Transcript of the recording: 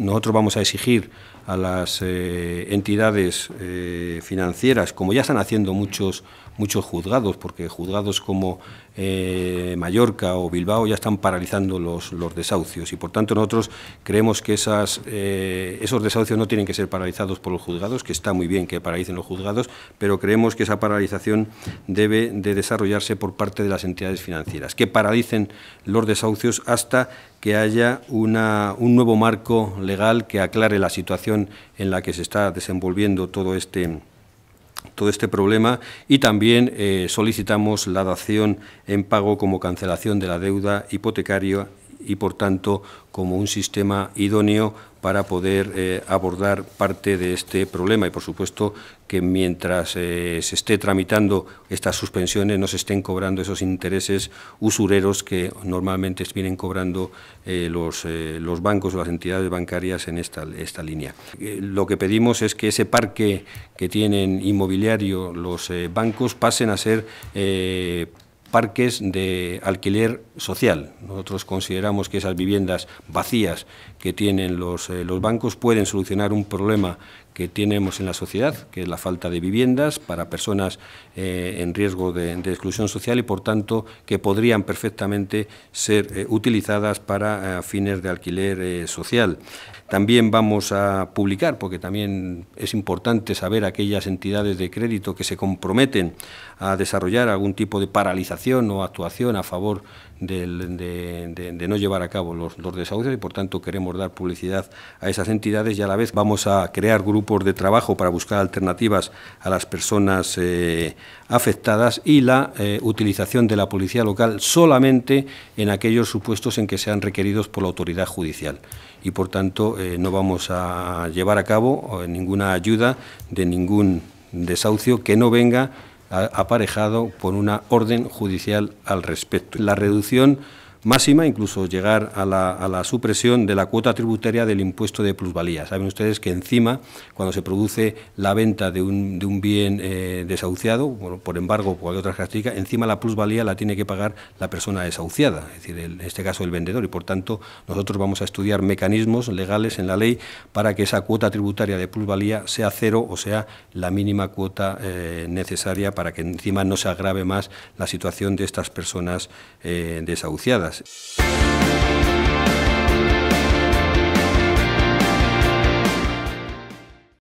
nosotros vamos a exigir a las eh, entidades eh, financieras, como ya están haciendo muchos, muchos juzgados, porque juzgados como eh, Mallorca o Bilbao ya están paralizando los, los, desahucios y por tanto nosotros creemos que esas, esos desahucios no tienen que ser paralizados por los juzgados, que está muy bien que paralicen los juzgados, pero creemos que esa paralización debe de desarrollarse por parte de las entidades financieras, que paralicen los desahucios hasta que haya una, un nuevo marco legal que aclare la situación en la que se está desenvolviendo todo este todo este problema y también eh, solicitamos la dación en pago como cancelación de la deuda hipotecaria y, por tanto, como un sistema idóneo para poder eh, abordar parte de este problema. Y, por supuesto, que mientras eh, se esté tramitando estas suspensiones no se estén cobrando esos intereses usureros que normalmente vienen cobrando eh, los, los, bancos o las entidades bancarias en esta, esta línea. lo que pedimos es que ese parque que tienen inmobiliario los bancos pasen a ser parques de alquiler social. Nosotros consideramos que esas viviendas vacías que tienen los, eh, los bancos pueden solucionar un problema que tenemos en la sociedad, que es la falta de viviendas para personas eh, en riesgo de, exclusión social y, por tanto, que podrían perfectamente ser eh, utilizadas para eh, fines de alquiler social. También vamos a publicar, porque también es importante saber aquellas entidades de crédito que se comprometen a desarrollar algún tipo de paralización o actuación a favor de, no llevar a cabo los, desahucios y por tanto queremos dar publicidad a esas entidades y a la vez vamos a crear grupos de trabajo para buscar alternativas a las personas eh, afectadas y la eh, utilización de la policía local solamente en aquellos supuestos en que sean requeridos por la autoridad judicial y por tanto eh, no vamos a llevar a cabo ninguna ayuda de ningún desahucio que no venga aparejado por una orden judicial al respecto. La reducción máxima, incluso llegar a la, supresión de la cuota tributaria del impuesto de plusvalía. Saben ustedes que encima, cuando se produce la venta de un, bien eh, desahuciado, por, embargo, por cualquier otra característica, encima la plusvalía la tiene que pagar la persona desahuciada, es decir, en este caso el vendedor, y por tanto nosotros vamos a estudiar mecanismos legales en la ley para que esa cuota tributaria de plusvalía sea cero o sea la mínima cuota eh, necesaria para que encima no se agrave más la situación de estas personas eh, desahuciadas. し。